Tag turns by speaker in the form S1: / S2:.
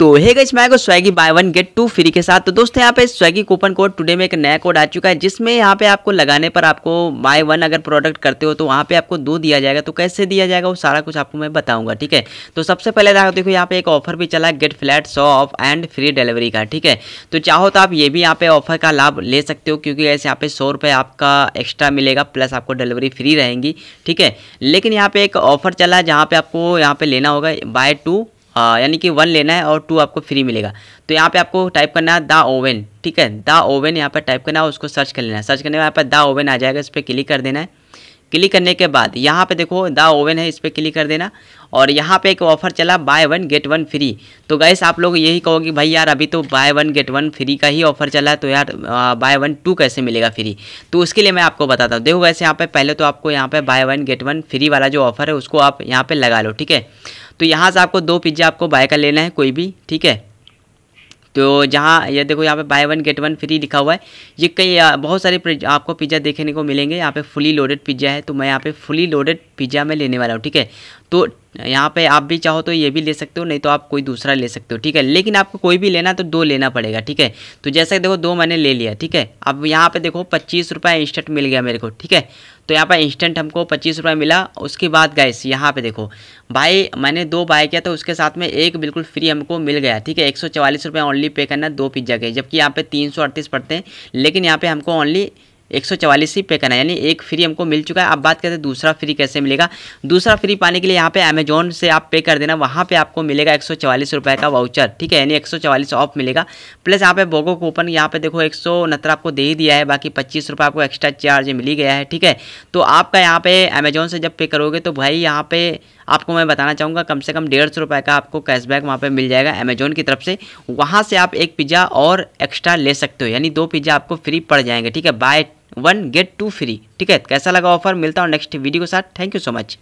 S1: तो हे गई मैं Swiggy buy one get two free के साथ तो दोस्तों यहाँ पे स्वैगी कूपन कोड टुडे में एक नया कोड आ चुका है जिसमें यहाँ पे आपको लगाने पर आपको बाय वन अगर प्रोडक्ट करते हो तो वहाँ पे आपको दो दिया जाएगा तो कैसे दिया जाएगा वो सारा कुछ आपको मैं बताऊंगा ठीक है तो सबसे पहले देखो यहाँ पे एक ऑफर भी चला गेट फ्लैट सो ऑफ एंड फ्री डिलीवरी का ठीक है तो चाहो तो आप ये भी यहाँ पे ऑफर का लाभ ले सकते हो क्योंकि ऐसे यहाँ पे सौ आपका एक्स्ट्रा मिलेगा प्लस आपको डिलीवरी फ्री रहेंगी ठीक है लेकिन यहाँ पे एक ऑफर चला जहाँ पे आपको यहाँ पे लेना होगा बाय टू यानी कि वन लेना है और टू आपको फ्री मिलेगा तो यहाँ पे आपको टाइप करना है द ओवन ठीक है द ओवन यहाँ पर टाइप करना है उसको सर्च कर लेना है सर्च करने में यहाँ पर द ओवन आ जाएगा इस पर क्लिक कर देना है क्लिक करने के बाद यहाँ पे देखो द ओवन है इस पर क्लिक कर देना और यहाँ पे एक ऑफर चला buy one get one free तो गैस आप लोग यही कहोगे भाई यार अभी तो buy one get one free का ही ऑफर चला है तो यार बाय वन टू कैसे मिलेगा फ्री तो उसके लिए मैं आपको बताता हूँ देखो वैसे यहाँ पे पहले तो आपको यहाँ पे buy one get one free वाला जो ऑफर है उसको आप यहाँ पर लगा लो ठीक है तो यहाँ से आपको दो पिज्ज़ा आपको बाय का लेना है कोई भी ठीक है तो जहाँ ये देखो यहाँ पे buy one get one free लिखा हुआ है ये कई बहुत सारे आपको पिज़्ज़ा देखने को मिलेंगे यहाँ पे फुली लोडेड पिज़्ज़ा है तो मैं यहाँ पे फुली लोडेड पिज़्ज़ा में लेने वाला हूँ ठीक है तो यहाँ पे आप भी चाहो तो ये भी ले सकते हो नहीं तो आप कोई दूसरा ले सकते हो ठीक है लेकिन आपको कोई भी लेना तो दो लेना पड़ेगा ठीक है तो जैसे देखो दो मैंने ले लिया ठीक है अब यहाँ पे देखो पच्चीस रुपये इंस्टेंट मिल गया मेरे को ठीक है तो यहाँ पर इंस्टेंट हमको पच्चीस रुपये मिला उसके बाद गैस यहाँ पे देखो भाई मैंने दो बाय किया तो उसके साथ में एक बिल्कुल फ्री हमको मिल गया ठीक है एक सौ ओनली पे करना दो पिज्ज़ा के जबकि यहाँ पर तीन पड़ते हैं लेकिन यहाँ पर हमको ओनली एक सौ चवालीस ही पे करना है यानी एक फ्री हमको मिल चुका है अब बात करते हैं दूसरा फ्री कैसे मिलेगा दूसरा फ्री पाने के लिए यहाँ पे अमेजोन से आप पे कर देना वहाँ पे आपको मिलेगा एक सौ चवालीस रुपये का वाउचर ठीक है यानी एक सौ चवालीस ऑफ मिलेगा प्लस यहाँ पे बोगो कूपन यहाँ पे देखो एक सौ उनहत्तर आपको दे ही दिया है बाकी पच्चीस रुपये आपको एक्स्ट्रा चार्ज मिल गया है ठीक है तो आपका यहाँ पे अमेजोन से जब पे करोगे तो भाई यहाँ पे आपको मैं बताना चाहूँगा कम से कम डेढ़ सौ रुपये का आपको कैशबैक वहाँ पे मिल जाएगा अमेजोन की तरफ से वहाँ से आप एक पिज़्ज़ा और एक्स्ट्रा ले सकते हो यानी दो पिज़्ज़ा आपको फ्री पड़ जाएंगे ठीक है buy one get two free ठीक है तो कैसा लगा ऑफर मिलता हूँ नेक्स्ट वीडियो के साथ थैंक यू सो मच